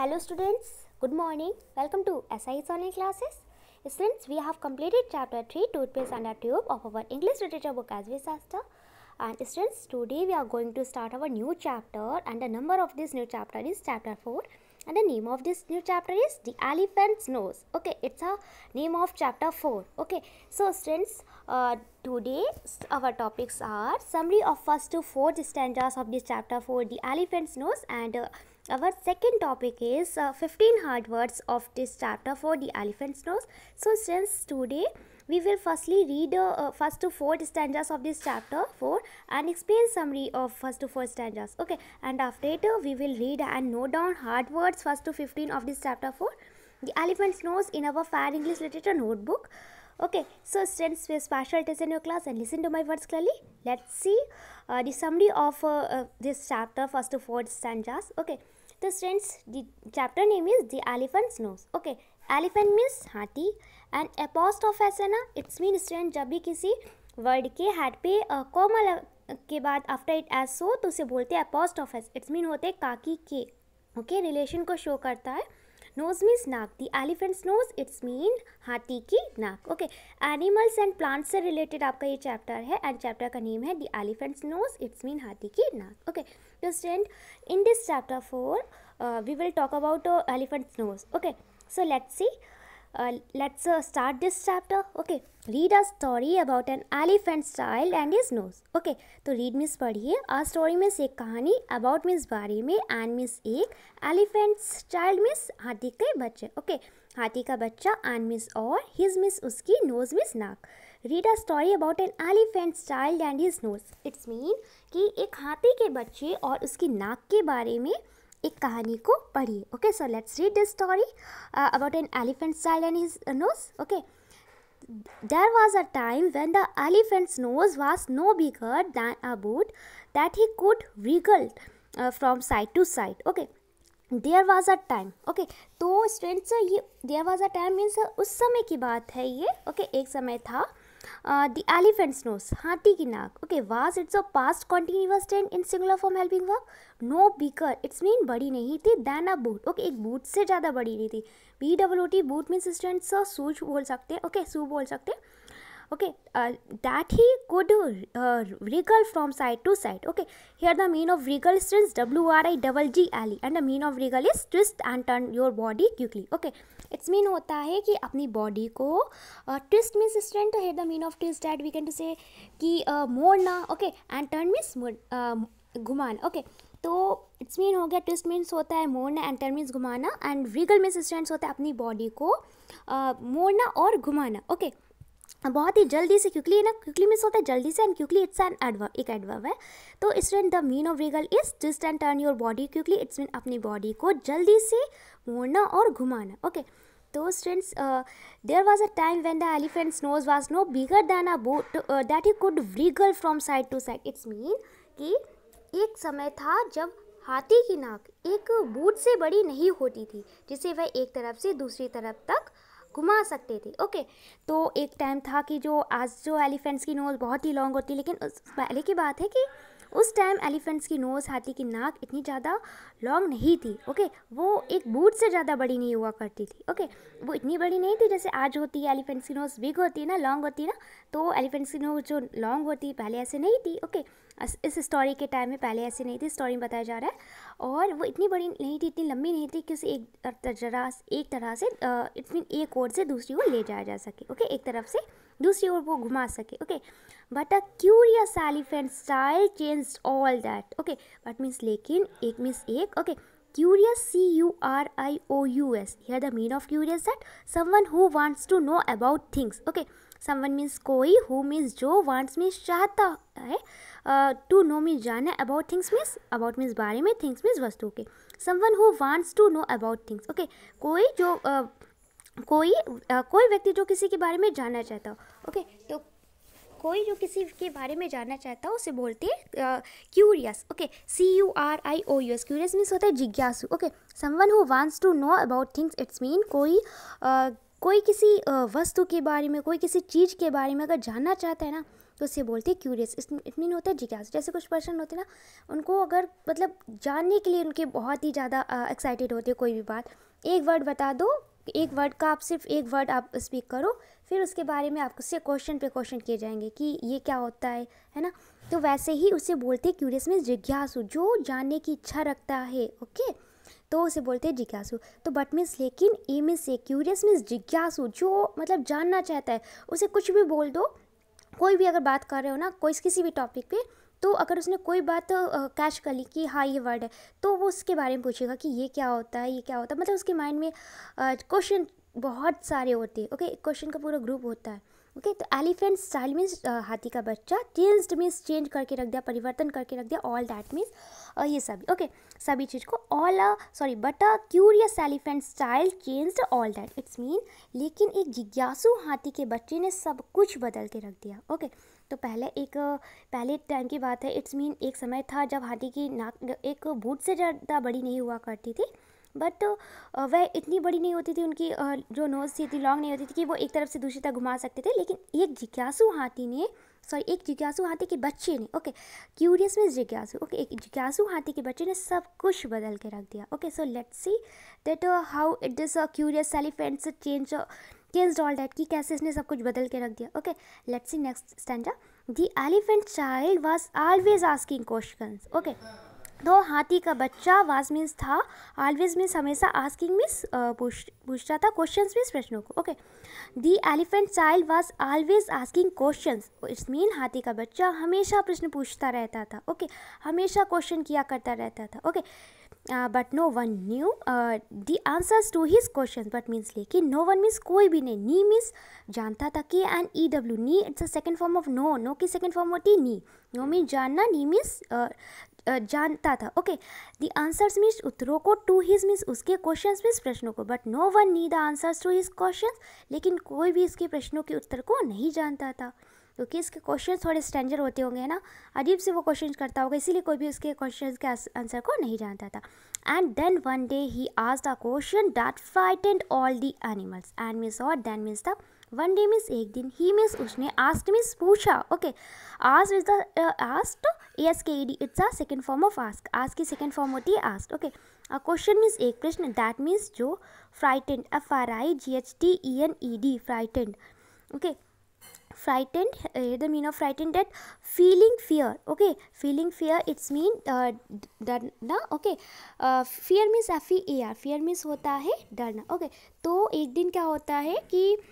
Hello students, good morning. Welcome to SIS online classes. Students, we have completed chapter 3 toothpaste and a tube of our English literature book as we Sasta. And students, today we are going to start our new chapter and the number of this new chapter is chapter 4 and the name of this new chapter is the elephant's nose. Okay, it's a name of chapter 4. Okay, so students, uh, today our topics are summary of first to fourth stanzas of this chapter 4 the elephant's nose and uh, our second topic is uh, 15 hard words of this chapter for the elephant's nose. So since today we will firstly read the uh, uh, first to four stanzas of this chapter 4 and explain summary of first to four stanzas. Okay and after it uh, we will read and note down hard words first to 15 of this chapter 4. The elephant's nose in our fair English literature notebook. Okay, so since we special test in your class and listen to my words clearly, let's see uh, the summary of uh, uh, this chapter, first to fourth stanzas. Okay, तो students the name is the the elephant's okay elephant elephant हाथी and apostrophe है ना it's mean student जब भी किसी word के head पे comma के बाद आफ्टर इट एस सो तो उसे बोलते हैं apostrophe S it's mean होते हैं काकी के ओके okay? रिलेशन को शो करता है नोज मीन्स नाक the elephant's nose it's mean हाथी की नाक ओके एनिमल्स एंड प्लांट्स से रिलेटेड आपका ये चैप्टर है एंड चैप्टर का नेम है the elephant's nose it's mean हाथी की नाक ओके तो stand in this chapter four we will talk about elephant's nose okay so let's C uh, let's uh, start this chapter okay read a story about an elephant's child and his nose okay तो read means पढ़िए a story means एक कहानी about means बारे में and means एक elephant's child means हाथी के बच्चे okay हाथी का बच्चा and means और his means उसकी nose means नाक read a story about an elephant child and his nose it's mean कि एक हाथी के बच्चे और उसकी नाक के बारे में एक कहानी को पढ़िए okay so let's read the story about an elephant child and his nose okay there was a time when the elephant's nose was no bigger than about that he could wriggle from side to side okay there was a time okay तो students ये there was a time means उस समय की बात है ये okay okay, एक समय था द एलिफेंट्स नोस हाथी की नाक okay was it's a past continuous tense in singular form helping verb no bigger it's mean बड़ी नहीं थी दैन अ बूट ओके एक बूट से ज़्यादा बड़ी नहीं थी B W T boot means students shoes बोल सकते हैं ओके सू बोल सकते हैं okay uh, that he could uh, wriggle from side to side okay here the mean of wriggle is w r i double g l e and the mean of wriggle is twist and turn your body quickly okay it's mean होता है कि अपनी body को twist means strength है the mean of twist that we can to say कि मोड़ना okay and turn means घुमाना okay तो इट्स मीन हो गया ट्विस्ट मीन्स होता है मोड़ना एंड टर्न मीन्स घुमाना एंड रिगल मीन्स स्ट्रेंथ होता है अपनी बॉडी को uh, मोड़ना और घुमाना ओके okay. बहुत ही जल्दी से क्विकली है ना क्विकली मिस होता है जल्दी से and quickly it's an adverb एक एडवर्व है तो student the mean of wriggle is just and turn your body quickly it's mean अपनी बॉडी को जल्दी से मोड़ना और घुमाना ओके तो students there was a time when the elephant's nose was no bigger than a boat that he could wriggle from side to side it's mean कि एक समय था जब हाथी की नाक एक बूट से बड़ी नहीं होती थी जिसे वह एक तरफ से दूसरी तरफ तक घुमा सकते थे ओके तो एक टाइम था कि जो आज जो एलिफेंट्स की नोज़ बहुत ही लॉन्ग होती है लेकिन उस पहले की बात है कि उस टाइम एलिफेंट्स की नोज़ हाथी की नाक इतनी ज़्यादा लॉन्ग नहीं थी ओके वो एक बूट से ज़्यादा बड़ी नहीं हुआ करती थी ओके वो इतनी बड़ी नहीं थी जैसे आज होती है एलिफेंट्स की नोज़ बिग होती है ना लॉन्ग होती है ना तो एलिफेंट्स की नोज़ जो लॉन्ग होती पहले ऐसे नहीं थी ओके इस स्टोरी के टाइम में पहले ऐसे नहीं थी स्टोरी में बताया जा रहा है और वो इतनी बड़ी नहीं थी इतनी लंबी नहीं थी कि उसे एक तरह एक तरह से इट मीन एक ओर से दूसरी ओर ले जाया जा सके ओके एक तरफ से दूसरी ओर वो घुमा सके okay but a curious elephant style change all that okay but means लेकिन एक मीन्स एक okay curious C U R I O U S here the mean of curious that someone who wants to know about things okay someone means कोई who means जो wants means चाहता है to know means जाना about things means about means बारे में things means वस्तु के someone who wants to know about things okay कोई जो uh, कोई uh, कोई व्यक्ति जो किसी के बारे में जानना चाहता हो ओके okay, तो कोई जो किसी के बारे में जानना चाहता हो उसे बोलते हैं curious okay C U R I O U S curious means होता है जिज्ञासु okay someone who wants to know about things it's mean कोई uh, कोई किसी वस्तु के बारे में कोई किसी चीज़ के बारे में अगर जानना चाहता है ना तो उसे बोलते हैं क्यूरियस इट मीन होता है जिज्ञासा जैसे कुछ पर्सन होते हैं ना उनको अगर मतलब जानने के लिए उनके बहुत ही ज़्यादा एक्साइटेड होते हैं कोई भी बात एक वर्ड बता दो एक वर्ड का आप सिर्फ एक वर्ड आप स्पीक करो फिर उसके बारे में आपको से क्वेश्चन पे क्वेश्चन किए जाएंगे कि ये क्या होता है है ना तो वैसे ही उसे बोलते क्यूरियस में जिज्ञासु जो जानने की इच्छा रखता है ओके तो उसे बोलते हैं जिज्ञासु तो बट मीन्स लेकिन a means a curious means जिज्ञासु जो मतलब जानना चाहता है उसे कुछ भी बोल दो कोई भी अगर बात कर रहे हो ना कोई किसी भी टॉपिक पे तो अगर उसने कोई बात कैच कर ली कि हाँ ये वर्ड है तो वो उसके बारे में पूछेगा कि ये क्या होता है ये क्या होता है मतलब उसके माइंड में क्वेश्चन बहुत सारे होते हैं ओके क्वेश्चन का पूरा ग्रुप होता है ओके तो एलिफेंट स्टाइल मीन्स हाथी का बच्चा चेंज्ड मीन्स चेंज करके रख दिया परिवर्तन करके रख दिया ऑल दैट मीन्स ये सभी ओके okay, सभी चीज़ को all sorry but a curious elephant style changed all that it's mean लेकिन एक जिज्ञासु हाथी के बच्चे ने सब कुछ बदल के रख दिया ओके okay, तो पहले एक uh, पहले टाइम की बात है इट्स मीन एक समय था जब हाथी की नाक एक बूट से ज़्यादा बड़ी नहीं हुआ करती थी बट तो, वह इतनी बड़ी नहीं होती थी उनकी जो नोज़ थी इतनी लॉन्ग नहीं होती थी कि वो एक तरफ से दूसरी तरफ घुमा सकते थे लेकिन एक जिज्ञासु हाथी ने सॉरी एक जिज्ञासु हाथी के बच्चे ने ओके क्यूरियस मीन्स जिज्ञासु ओके एक जिज्ञासु हाथी के बच्चे ने सब कुछ बदल के रख दिया okay so let's see that how it this curious elephant's change change all that कि कैसे इसने सब कुछ बदल के रख दिया okay let's see next stand the elephant child was always asking question okay तो हाथी का बच्चा वाज मीन्स था ऑलवेज मीन्स हमेशा आस्किंग मीन्स पूछ रहा था क्वेश्चंस मीन्स प्रश्नों को okay the elephant child was always asking questions it's mean हाथी का बच्चा हमेशा प्रश्न पूछता रहता था ओके okay? हमेशा क्वेश्चन किया करता रहता था okay but no one knew the answers to his question but means लेकिन नो वन मीन्स कोई भी नहीं नी मीन्स जानता था कि and E W knew it's a second form of know know की सेकेंड फॉर्म होती नी नो मीन्स जानना नी मीन्स जानता था ओके द आंसर्स मीन्स उत्तरों को टू हिज मीन्स उसके क्वेश्चन मीन्स प्रश्नों को but no one knew the answers to his question लेकिन कोई भी इसके प्रश्नों के उत्तर को नहीं जानता था क्योंकि तो इसके क्वेश्चन थोड़े स्टैंडर्ड होते होंगे ना अजीब से वो क्वेश्चन करता होगा इसीलिए कोई भी उसके क्वेश्चन के आंसर को नहीं जानता था and then one day he आज the question that and all the animals and means और then means the one day means एक दिन ही मीन्स उसने आस्ट मीन्स पूछा okay asked is the asked A S K D it's a second form of ask ask की second फॉर्म होती है asked okay a question means एक प्रश्न दैट मीन्स जो frightened F R I ji H T E N E D frightened okay frightened the mean of frightened frightened feeling fear okay feeling fear it's mean mean uh, डरना okay uh, fear means f e a r होता है डरना okay तो एक दिन क्या होता है कि uh,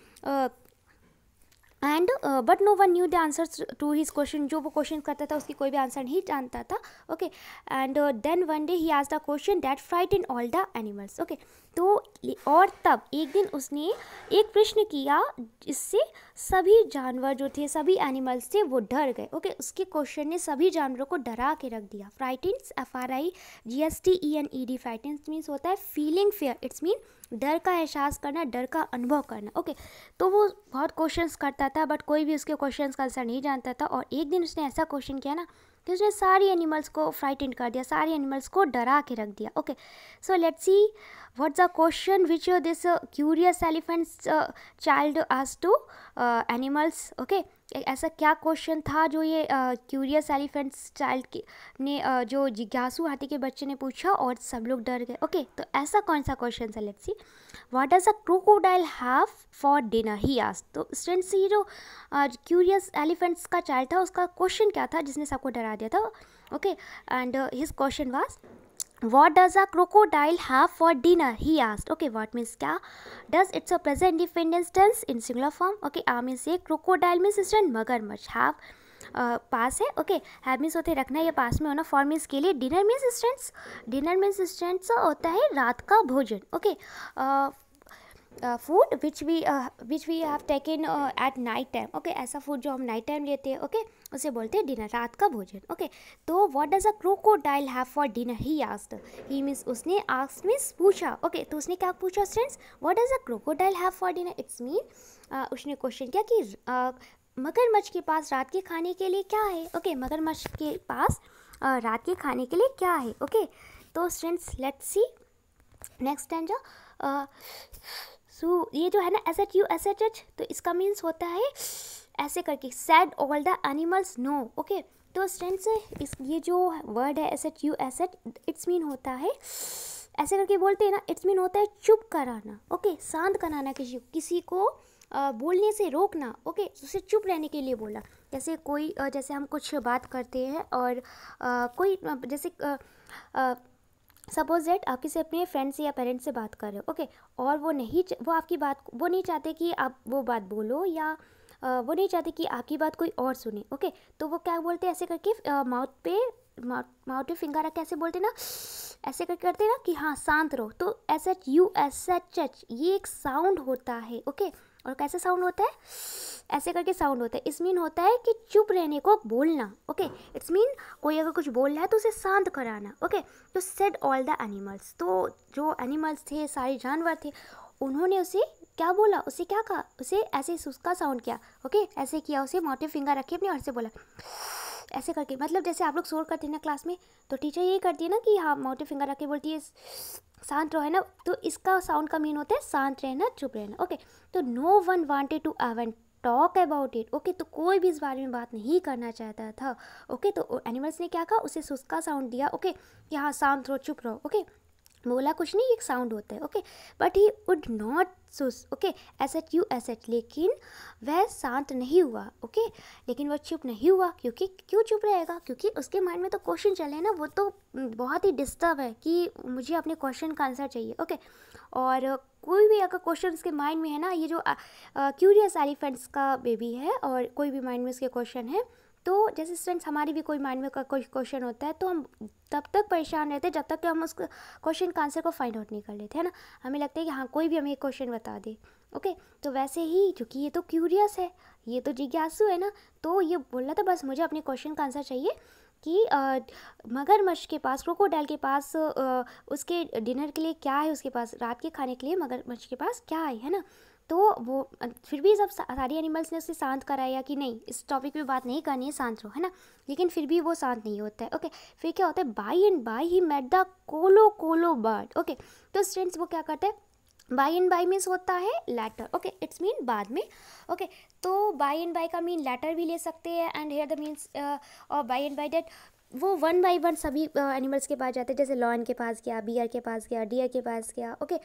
and but no one knew the answer to his question जो वो क्वेश्चन करता था उसकी कोई भी आंसर नहीं जानता था okay and then one day he आज the question that frightened all the animals okay तो और तब एक दिन उसने एक प्रश्न किया जिससे सभी जानवर जो थे सभी एनिमल्स थे वो डर गए ओके okay? उसके क्वेश्चन ने सभी जानवरों को डरा के रख दिया frightening F R I G S T E N E D frightening means होता है फीलिंग फेयर इट्स मीन डर का एहसास करना डर का अनुभव करना ओके तो वो बहुत क्वेश्चंस करता था बट कोई भी उसके क्वेश्चंस का आंसर नहीं जानता था और एक दिन उसने ऐसा क्वेश्चन किया ना कि उसने सारे एनिमल्स को फ्राइटेंड कर दिया सारे एनिमल्स को डरा के रख दिया okay so let's see what's a question which this curious elephant's child आज टू एनिमल्स ओके ऐसा क्या क्वेश्चन था जो ये क्यूरियस एलिफेंट्स चाइल्ड के ने आ, जो जिज्ञासु हाथी के बच्चे ने पूछा और सब लोग डर गए ओके तो ऐसा कौन सा क्वेश्चन था let's see what does a crocodile have for dinner he आज तो स्टूडेंट्स ये जो क्यूरियस एलिफेंट्स का चाइल्ड था उसका क्वेश्चन क्या था जिसने सबको डरा दिया था okay and his question was What does a crocodile have for dinner? He asked. Okay, what means क्या? Does it's a present definitive tense in singular form? Okay, a means ये crocodile means स्टूडेंट मगरमच्छ have पास है okay have means होते रखना ये पास में होना फॉर मीन्स के लिए dinner means students dinner means students होता है रात का भोजन okay food which we which we have taken at night time okay ऐसा फूड जो हम नाइट टाइम लेते हैं ओके okay? उसे बोलते हैं डिनर रात का भोजन ओके तो what does a crocodile have for dinner he asked he means उसने आस्ट मीन्स पूछा ओके तो उसने क्या पूछा students what does a crocodile have for dinner it's mean उसने क्वेश्चन किया कि uh, मगरमच्छ के पास रात के खाने के लिए क्या है ओके okay, मगरमच्छ के पास uh, रात के खाने के लिए क्या है ओके okay, तो students let's see next time जो सो ये जो है ना S H U S H H तो इसका मीन्स होता है ऐसे करके said all the animals no okay तो से इस ये जो वर्ड है S H U S H it's mean होता है ऐसे करके बोलते हैं ना इट्स मीन होता है चुप कराना ओके शांत कराना किसी किसी को आ, बोलने से रोकना ओके उसे चुप रहने के लिए बोला जैसे कोई जैसे हम कुछ बात करते हैं और आ, कोई जैसे सपोज डेट आप किसी अपने फ्रेंड से या पेरेंट्स से बात कर रहे हो ओके और वो नहीं वो आपकी बात वो नहीं चाहते कि आप वो बात बोलो या वो नहीं चाहते कि आपकी बात कोई और सुने ओके तो वो क्या बोलते हैं ऐसे करके माउथ पे माउथ माउथ पे फिंगर रख के बोलते ना ऐसे करके करते ना कि हाँ शांत रहो तो S H U S H H ये एक साउंड होता है ओके और कैसे साउंड होता है ऐसे करके साउंड होता है इस मीन होता है कि चुप रहने को बोलना ओके इट्स मीन कोई अगर कुछ बोल रहा है तो उसे शांत कराना ओके तो सेड ऑल द एनिमल्स तो जो एनिमल्स थे सारे जानवर थे उन्होंने उसे क्या बोला उसे क्या कहा उसे ऐसे सुस्का साउंड किया ओके ऐसे किया उसे मोटे फिंगर रखे अपने और से बोला ऐसे करके मतलब जैसे आप लोग शोर करते हैं ना क्लास में तो टीचर यही करती है ना कि हाँ मोटे फिंगर रखे बोलती है शांत रहो है ना तो इसका साउंड का मीन होता है शांत रहना चुप रहना ओके तो no one wanted to even talk about it okay तो कोई भी इस बारे में बात नहीं करना चाहता था ओके okay, तो एनिमल्स ने क्या कहा उसे सुस्का साउंड दिया ओके okay, यहाँ शांत रहो चुप रहो ओके okay? बोला कुछ नहीं एक साउंड होता है okay but he would not shush okay S H U S H लेकिन वह शांत नहीं हुआ ओके okay? लेकिन वह चुप नहीं हुआ क्योंकि क्यों चुप रहेगा क्योंकि उसके माइंड में तो क्वेश्चन चले ना वो तो बहुत ही डिस्टर्ब है कि मुझे अपने क्वेश्चन का आंसर चाहिए ओके okay? और कोई भी अगर क्वेश्चन उसके माइंड में है ना ये जो क्यूरियस एलिफेंट्स का बेबी है और कोई भी माइंड में उसके क्वेश्चन है तो जैसे स्टूडेंट्स हमारी भी कोई माइंड में कोई क्वेश्चन होता है तो हम तब तक परेशान रहते हैं जब तक कि हम उस क्वेश्चन का आंसर को फाइंड आउट नहीं कर लेते है ना हमें लगता है कि हाँ कोई भी हमें क्वेश्चन बता दे ओके तो वैसे ही क्योंकि ये तो क्यूरियस है ये तो जिज्ञासु है ना तो ये बोल रहा था बस मुझे अपने क्वेश्चन का आंसर चाहिए कि मगरमच्छ के पास क्रोकोडाइल के पास आ, उसके डिनर के लिए क्या है उसके पास रात के खाने के लिए मगरमच्छ के पास क्या है है ना तो वो फिर भी सब सारे एनिमल्स ने उसे शांत कराया कि नहीं इस टॉपिक पे बात नहीं करनी है शांत रहो है ना लेकिन फिर भी वो शांत नहीं होता है ओके फिर क्या होता है by and by he met the Kolokolo Kolokolo bird okay तो स्टूडेंट्स वो क्या करते हैं बाई एंड बाई मीन्स होता है लेटर ओके इट्स मीन बाद में ओके okay, तो बाई एंड बाई का मीन लेटर भी ले सकते हैं एंड हेयर द मीन्स और बाई एंड बाई डेट वो वन बाई वन सभी एनिमल्स के पास जाते हैं जैसे लॉन के पास गया बियर के पास गया डियर के पास गया ओके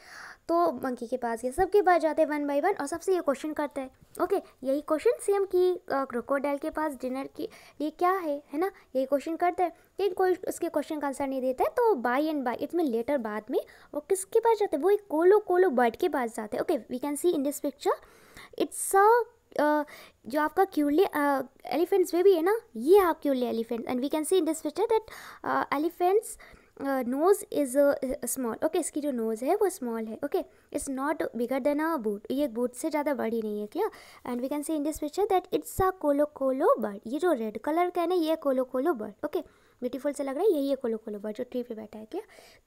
तो मंकी के पास गया सबके पास जाते हैं वन बाई वन और सबसे ये क्वेश्चन करते हैं ओके यही क्वेश्चन सेम कि क्रोकोडाइल के पास डिनर के लिए क्या है है ना यही क्वेश्चन करते हैं लेकिन कोई उसके क्वेश्चन का आंसर नहीं देता है तो बाई एंड बाई इट में लेटर बाद में वो किसके पास जाते हैं वो एक कोलो कोलो बर्ड के पास जाते हैं okay we can see in this picture it's a जो आपका क्यूले एलिफेंट्स वे भी है ना ये आप curious elephant and we can see in this picture that elephant's nose is small okay इसकी जो नोज़ है वो स्मॉल है okay it's not bigger than a boot ये बूट से ज़्यादा बड़ी नहीं है clear and we can see in this picture that it's a Kolokolo Kolokolo bird ये जो रेड कलर का है ना ये कोलो Kolokolo bird okay okay? Beautiful से लग रहा है यही है कोलो कोलो बर्ड जो ट्री पे बैठा है क्या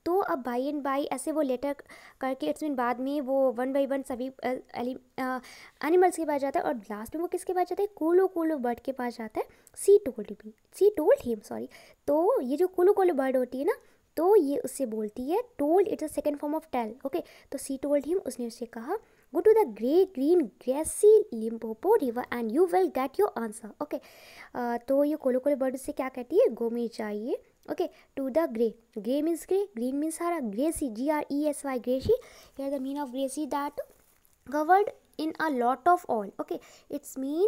तो अब बाई एंड बाई ऐसे वो लेटर करके इट्स मीन बाद में वो वन बाई वन सभी एनिमल्स के पास जाता है और लास्ट में वो किसके पास जाता है कोलो कोलो बर्ड के पास जाता है सी टोल्ड भी सी टोल्ड हिम सॉरी तो ये जो कोलो कोलो बर्ड होती है ना तो ये उससे बोलती है told it's a second form of tell okay तो सी टोल्ड हिम उसने उससे कहा go to the grey green grassy Limpopo river and you will get your answer okay तो ये कोलो कोलो बर्ड से क्या कहती है गोमी चाहिए okay to the grey grey means grey green means हरा greasy G R E S Y greasy here the mean of greasy that covered in a lot of oil okay it's mean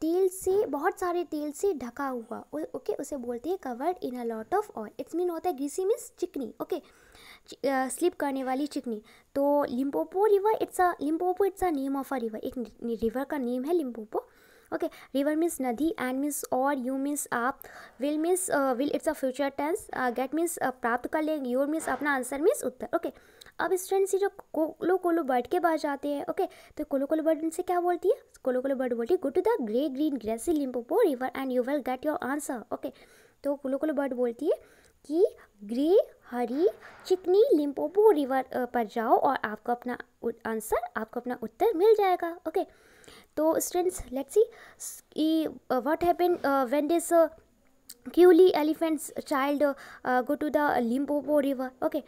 तेल से बहुत सारे तेल से ढका हुआ okay okay? उसे बोलती है covered in a lot of oil it's mean होता है ग्रीसी मीन्स चिकनी ओके okay? स्लिप करने वाली चिकनी तो Limpopo river it's a Limpopo it's a name of a river एक रिवर का नेम है लिम्पोपो ओके रिवर मीन्स नदी एंड मीन्स और यू मीन्स आप will means will it's a future tense get means प्राप्त कर ले योर मीन्स अपना आंसर मीन्स उत्तर ओके अब स्टूडेंट्स ये जो कोलो कोलो बर्ड के पास जाते हैं ओके तो कोलो कोलो बर्ड उनसे क्या बोलती है कोलो कोलो बर्ड बोलती है go to the grey green greasy Limpopo river and you will get your answer okay तो कोलो कोलो बर्ड बोलती है कि ग्रे हरी चिकनी लिम्पोपो रिवर पर जाओ और आपको अपना आंसर आपको अपना उत्तर मिल जाएगा ओके तो students let's see what happen when this curious elephant's child go to the Limpopo river okay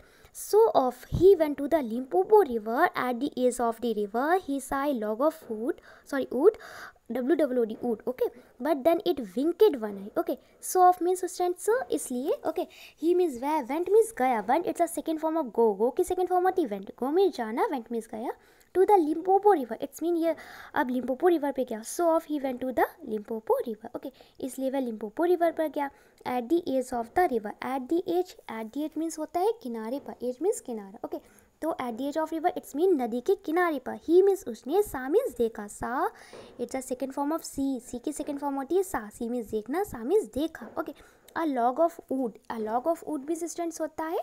so off he went to the Limpopo river at the edge of the river he saw log of food sorry wood W W D wood okay but then it winked one eye okay so off means stand so इसलिए okay he means वे went means गया went it's a second form of go go की second form of event go means जाना went means गया to the Limpopo river it's mean ये अब Limpopo river पे गया so off he went to the Limpopo river okay इसलिए वह Limpopo river पर गया at the edge of the river at the edge at the edge means होता है किनारे पर एज मीन्स किनारा ओके okay? तो at the edge of river it's mean नदी के किनारे पर ही मीन्स उसने सा मीन्स देखा saw it's a second form of see see की सेकेंड फॉर्म होती है सा सी मीन्स देखना सा मीन्स देखा okay a log of wood a log of wood भी सिस्टेंस होता है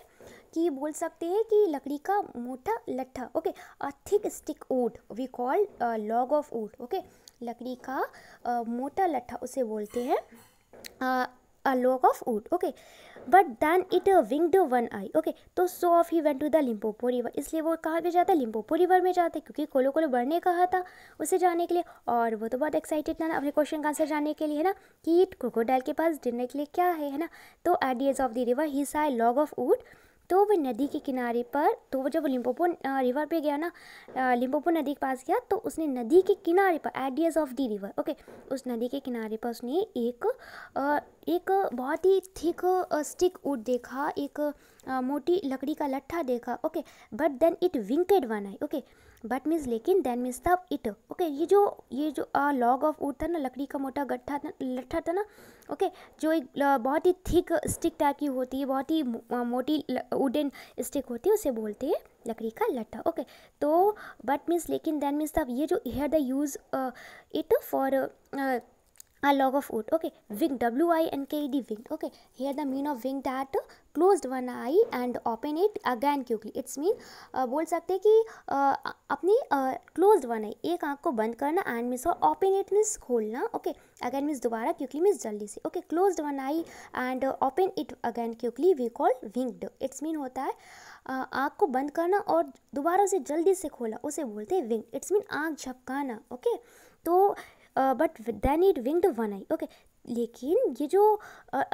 कि बोल सकते हैं कि लकड़ी का मोटा लट्ठा okay a thick stick wood we call log of wood okay लकड़ी का uh, मोटा लट्ठा उसे बोलते हैं a log of wood okay but then it winked one eye okay तो so off he went to the Limpopo river इसलिए वो कहाँ पे जाता है लिम्पोपो रिवर में जाता है क्योंकि कोलो कोलो बढ़ने कहा था उसे जाने के लिए और वो तो बहुत एक्साइटेड था ना अपने क्वेश्चन का आंसर जानने के लिए है ना कि क्रोकोडाइल के पास डिनर के लिए क्या है है ना तो at the edge of the river he saw log of wood तो वह नदी के किनारे पर तो वो जब लिम्पोपो रिवर पे गया ना लिम्पोपो नदी के पास गया तो उसने नदी के किनारे पर edges of the river okay उस नदी के किनारे पर उसने एक एक बहुत ही थिक स्टिक उड देखा एक मोटी लकड़ी का लट्ठा देखा okay but then it winked one eye okay but means लेकिन then means the it okay ये जो ये जो लॉग ऑफ वुड था ना लकड़ी का मोटा गट्ठा था लट्ठा था ना ओके okay, जो एक बहुत ही थिक स्टिक टाइप की होती है बहुत ही मोटी वुडन स्टिक होती है उसे बोलते हैं लकड़ी का लट्ठा ओके okay, तो बट मीन्स लेकिन दैन मीन्स द ये जो here the use it for a log of wood okay winged w i n k e d winged okay here the mean of winged at closed one eye and open it again quickly it's mean uh, बोल सकते हैं कि uh, अपनी closed one आई एक आंख को बंद करना एंड मीन्स और ओपन इट मीन्स खोलना ओके अगेन मीन्स दोबारा क्योंकि मीन्स जल्दी से okay closed one eye and open it again quickly we call winked it's mean होता है uh, आँख को बंद करना और दोबारा उसे जल्दी से खोला उसे बोलते हैं विंग इट्स मीन आँख झपकाना ओके तो but then it winked one eye okay लेकिन ये जो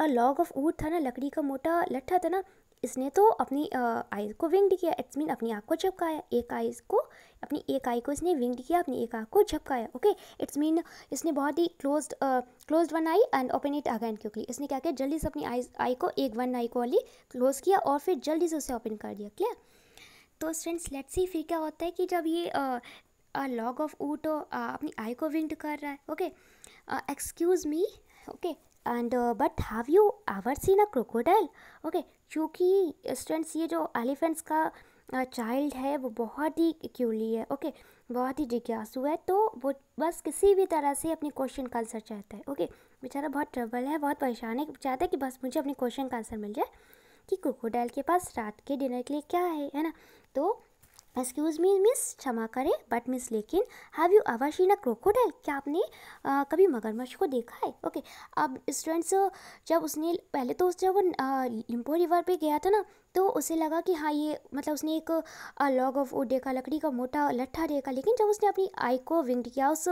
लॉग ऑफ वूड था ना लकड़ी का मोटा लट्ठा था ना इसने तो अपनी आईज को विंग्ड किया इट्स मीन अपनी आँख को झपकाया एक आईज को अपनी एक आई को इसने विंग्ड किया अपनी एक आँख को झपकाया ओके इट्स मीन इसने बहुत ही close close one eye and open it again क्योंकि इसने क्या किया जल्दी से अपनी आईज आई को एक वन आई को वाली क्लोज किया और फिर जल्दी से उसे ओपन कर दिया क्लियर तो फ्रेंड्स लेट्स ही फिर क्या होता है कि जब ये लॉग ऑफ ऊट अपनी आई को विंट कर रहा है okay excuse me okay and but have you ever seen a crocodile okay क्योंकि स्टूडेंट्स ये जो एलिफेंट्स का चाइल्ड uh, है वो बहुत ही क्यूली है ओके बहुत ही जिज्ञासु है तो वो बस किसी भी तरह से अपने क्वेश्चन का आंसर चाहता है ओके बेचारा बहुत ट्रबल है बहुत परेशान है चाहता है कि बस मुझे अपने क्वेश्चन का आंसर मिल जाए कि क्रोकोडाइल के पास रात के डिनर के लिए क्या है है ना तो एक्सक्यूज़ मी मिस क्षमा करें बट मिस लेकिन have you ever seen a crocodile क्या आपने आ, कभी मगरमच्छ को देखा है ओके अब स्टूडेंट्स जब उसने पहले तो उस जब वो लिम्पो रिवर पे गया था ना तो उसे लगा कि हाँ ये मतलब उसने एक लॉग ऑफ ओड देखा लकड़ी का मोटा लट्ठा देखा लेकिन जब उसने अपनी आई को विंग किया उस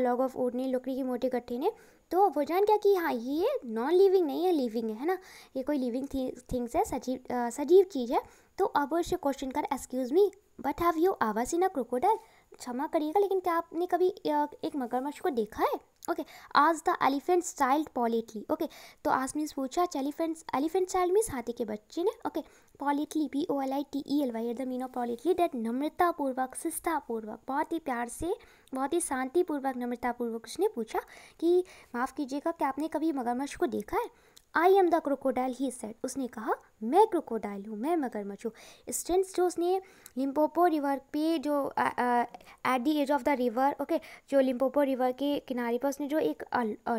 लॉग ऑफ ओड ने लकड़ी के मोटे गट्ठे ने तो वो जान क्या कि हाँ ये नॉन लिविंग नहीं है लिविंग है है ना ये कोई लिविंग थिंग्स है सजीव आ, सजीव चीज़ है तो अब उसे क्वेश्चन कर excuse me but have you ever in a crocodile क्षमा करिएगा लेकिन क्या आपने कभी एक मगरमच्छ को देखा है ओके आज the elephant child politely okay तो आज मीन्स पूछा एलिफेंट्स एलिफेंट चाइल्ड मीन्स हाथी के बच्चे ने okay politely P O L I T E L Y at the mean of politely that नम्रतापूर्वक शिस्तापूर्वक बहुत ही प्यार से बहुत ही शांतिपूर्वक नम्रतापूर्वक उसने पूछा कि माफ़ कीजिएगा क्या आपने कभी मगरमच्छ को देखा है I am the crocodile he said उसने कहा मैं क्रोकोडाइल हूँ मैं मगरमच्छ हूँ स्टेंट्स जो उसने लिम्पोपो रिवर पे जो at the edge of the river okay जो लिम्पोपो रिवर के किनारे पर उसने जो एक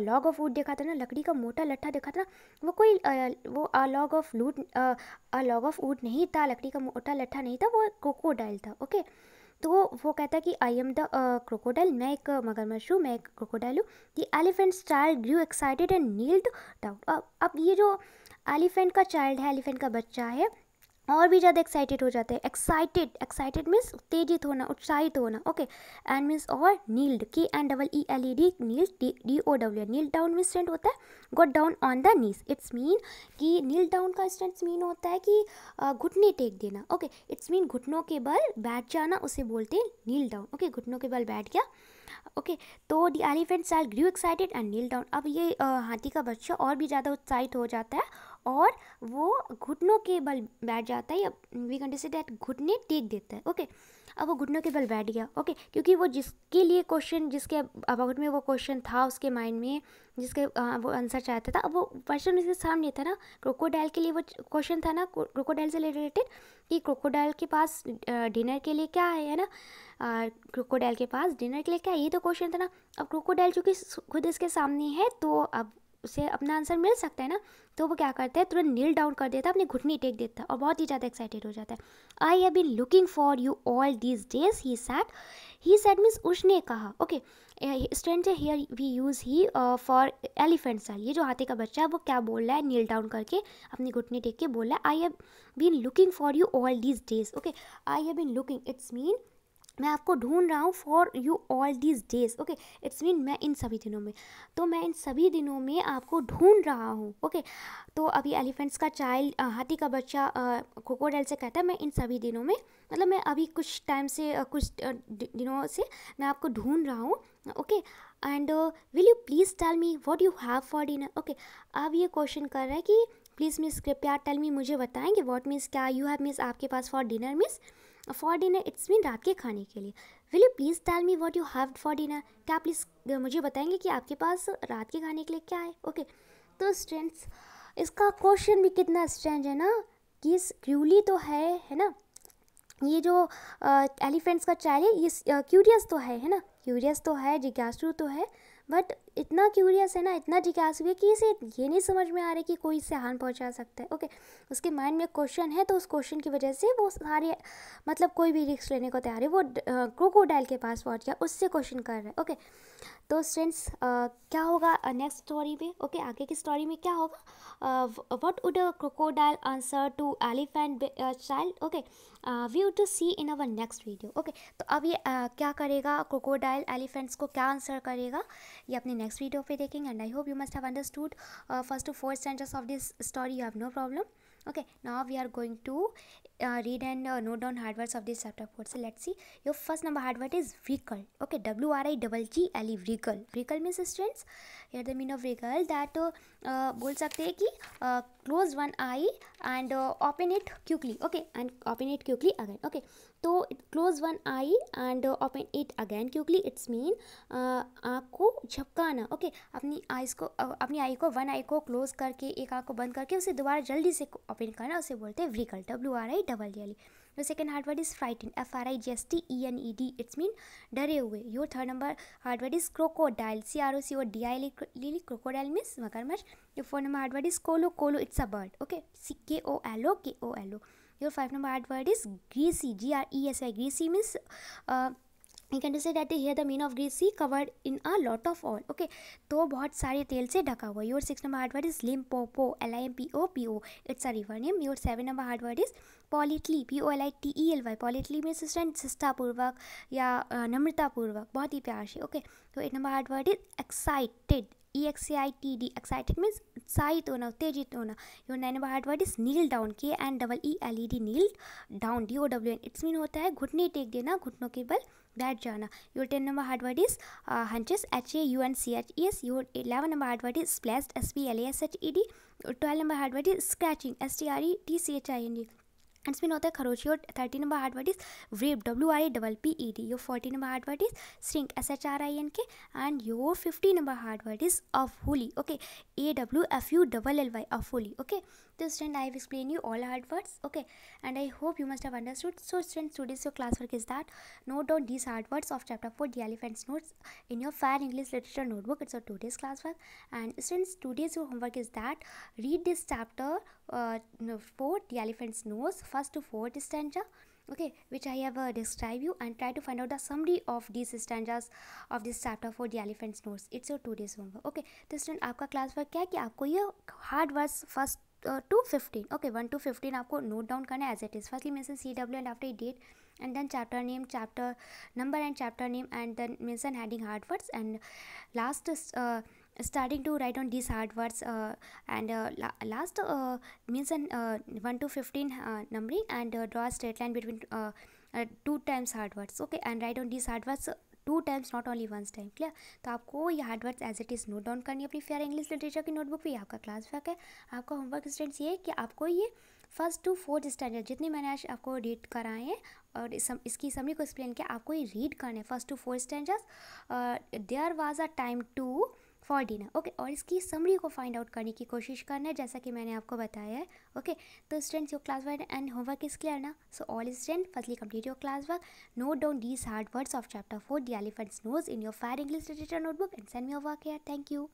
लॉग ऑफ वुड देखा था ना लकड़ी का मोटा लट्ठा देखा था ना वो कोई आ, वो अ लॉग ऑफ लूट अ लॉग ऑफ वुड नहीं था लकड़ी का मोटा लट्ठा नहीं था वो क्रोकोडाइल था ओके okay? तो वो कहता है कि आई एम द क्रोकोडाइल मैं एक uh, मगरमच्छ हूँ मैं एक क्रोकोडाइल हूँ the elephant child grew excited and kneeled down अब ये जो एलिफेंट का चाइल्ड है एलिफेंट का बच्चा है और भी ज़्यादा एक्साइटेड हो जाते हैं एक्साइटेड एक्साइटेड मीन्स उत्तेजित होना उत्साहित होना ओके एंड मीन्स और kneeled K N double E L E D kneel D O W kneel down mean stand होता है got down on the knees it's mean कि नील डाउन का stand mean होता है कि घुटने टेक देना ओके इट्स मीन घुटनों के बल बैठ जाना उसे बोलते हैं नील डाउन ओके घुटनों के बल बैठ गया ओके okay, तो the elephant's are grew excited and kneel down अब ये हाथी का बच्चा और भी ज़्यादा उत्साहित हो जाता है और वो घुटनों के बल बैठ जाता है या वी कैन से डैट घुटने टेक देता है ओके अब वो घुटनों के बल बैठ गया ओके क्योंकि वो जिसके लिए क्वेश्चन जिसके अबाउट में वो क्वेश्चन था उसके माइंड में जिसके आ, वो आंसर चाहता था अब वो क्वेश्चन उसके सामने था ना क्रोकोडाइल के लिए वो क्वेश्चन था ना क्रोकोडाइल से रिलेटेड कि क्रोकोडाइल के पास डिनर के लिए क्या है ना क्रोकोडाइल के पास डिनर के लिए क्या है ये तो क्वेश्चन था ना अब क्रोकोडाइल चूँकि खुद इसके सामने है तो अब उसे अपना आंसर मिल सकता है ना तो वो क्या करता है तुरंत नील डाउन कर देता है अपनी घुटनी टेक देता है और बहुत ही ज़्यादा एक्साइटेड हो जाता है I have been looking for you all this days he said he said means उसने कहा okay strange here we use he for elephant साल ये जो हाथी का बच्चा है वो क्या बोल रहा है नील डाउन करके अपनी घुटनी टेक के बोल रहा है I have been looking for you all this days okay I have been looking it's mean मैं आपको ढूंढ रहा हूँ for you all these days okay it's mean मैं इन सभी दिनों में तो मैं इन सभी दिनों में आपको ढूंढ रहा हूँ ओके okay? तो अभी एलिफेंट्स का चाइल्ड हाथी का बच्चा कोकोडेल से कहता है मैं इन सभी दिनों में मतलब मैं अभी कुछ टाइम से आ, कुछ दिनों से मैं आपको ढूंढ रहा हूँ okay and will you please tell me what you have for dinner okay अब ये क्वेश्चन कर रहा है कि प्लीज़ मिस कृपया टेल मी मुझे बताएँगे वॉट मीन्स क्या यू हैव मिस आपके पास for dinner miss for dinner it's mean रात के खाने के लिए will you please tell me what you have for dinner क्या आप प्लीज़ मुझे बताएंगे कि आपके पास रात के खाने के लिए क्या है ओके तो स्ट्रेंथ्स इसका क्वेश्चन भी कितना स्ट्रेंज है ना कि क्यूली तो है है ना ये जो एलिफेंट्स का चाइल्ड है ये क्यूरियस तो है है ना क्यूरियस तो है जिज्ञासु तो है बट इतना क्यूरियस है ना इतना जिज्ञास हुई कि इसे ये नहीं समझ में आ रहा कि कोई इससे हान पहुंचा सकता है ओके उसके माइंड में क्वेश्चन है तो उस क्वेश्चन की वजह से वो सारे मतलब कोई भी रिस्क लेने को तैयार है वो क्रोकोडाइल के पास पहुंच गया उससे क्वेश्चन कर रहा है ओके तो स्टूडेंट्स क्या होगा नेक्स्ट स्टोरी में ओके आगे की स्टोरी में क्या होगा what would a crocodile answer to elephant child okay we would to see in our next video okay तो अब ये uh, क्या करेगा क्रोकोडाइल एलिफेंट्स को क्या आंसर करेगा ये अपने नेक्स्ट वीडियो पे देखेंगे and I hope you must have understood first to fourth centres of this story you have no problem okay now we are going to uh, read and uh, note down hard words of this chapter 4 so let's see your first number hard word is wrinkle okay w r i double g l e wrinkle wrinkle means students here the meaning of wrinkle that uh, uh, बोल सकते हैं uh, close one eye and and open it quickly okay and open it quickly again तो close one eye and open it again क्योंकि it's mean आपको झपकाना okay अपनी eyes को अपनी आई को वन आई को क्लोज़ करके एक आँख को बंद करके उसे दोबारा जल्दी से ओपन करना उसे बोलते हैं wrinkle W R I double L your second hard word is frighten F R I G S T E N E D it's mean डरे हुए your third number hard word is crocodile C R O C O D I L E crocodile means मगरमच्छ your four number hard word is Kolokolo it's a bird okay C K O L O K O L O your five number adverb is greasy g r e s y greasy means uh, you can say that here the mean of grease see covered in a lot of oil okay तो बहुत सारे तेल से ढका हुआ your six number hard word is Limpopo L I M P O P O it's a river name your seven number hard word is politely P O L I T E L Y politely में सिस्टेंट शिष्टापूर्वक या नम्रतापूर्वक uh, बहुत ही प्यार से okay तो eight number hard word is excited E X C I T D excited means उत्साहित होना उत्तेजित होना your nine number hard word is kneel down K N double E L E D kneel down D O W N it's mean होता है घुटने take देना घुटनों के बल that jhana your 10 number hard word is uh, hunches h a u n c h e s your 11 number hard word is splashed s p l a s h e d your 12 number hard word is scratching s t r e t c h i n g इसमें होता है खरोची और thirty number hard word is wrapped W R A double P E D your forty number hard word is string S H R I N K and your fifty number hard word is awfully okay A W F U double L Y awfully okay this friend I have explained you all hard words. Okay, and I hope you must have understood. So student, today's your classwork is that note down these hard words of chapter 4 The Elephant's Notes in your Fair English Literature Notebook. It's a today's classwork. And students, today's your homework is that read this chapter uh, 4 The Elephant's notes first to fourth stanza okay which i have uh, described you and try to find out the summary of these stanzas of this chapter for the elephant's notes it's your two days homework okay तो student aapka class work kya है कि आपको ये hard words first Uh, two fifteen. Okay, one to fifteen. Fifteen आपको note down करना है as it is firstly C W and after and and then chapter name chapter number and chapter name and then mention heading hard words and last uh, starting to write on these hard words uh, and last uh, mention 1 to 15 numbering and draw straight line between two times hard words okay and write on these hard words two times not only once time clear तो आपको ये hard words as it is note down करनी अपनी fair English literature की notebook भी आपका class work है आपका होमवर्क स्टूडेंट्स ये कि आपको ये फर्स्ट टू फोर्थ स्टैंडर्ड जितने मैंने आज आपको रीड कराए हैं और इस, इसकी समरी को एक्सप्लेन किया आपको ये रीड करना है first to fourth standards there was a time to for dinner okay और इसकी समरी को फाइंड आउट करने की कोशिश करना है जैसा कि मैंने आपको बताया है ओके तो students your class work and homework is clear ना so all student firstly complete your class work note down these hard words of chapter four the elephant's nose in your fair English literature notebook and send your work here thank you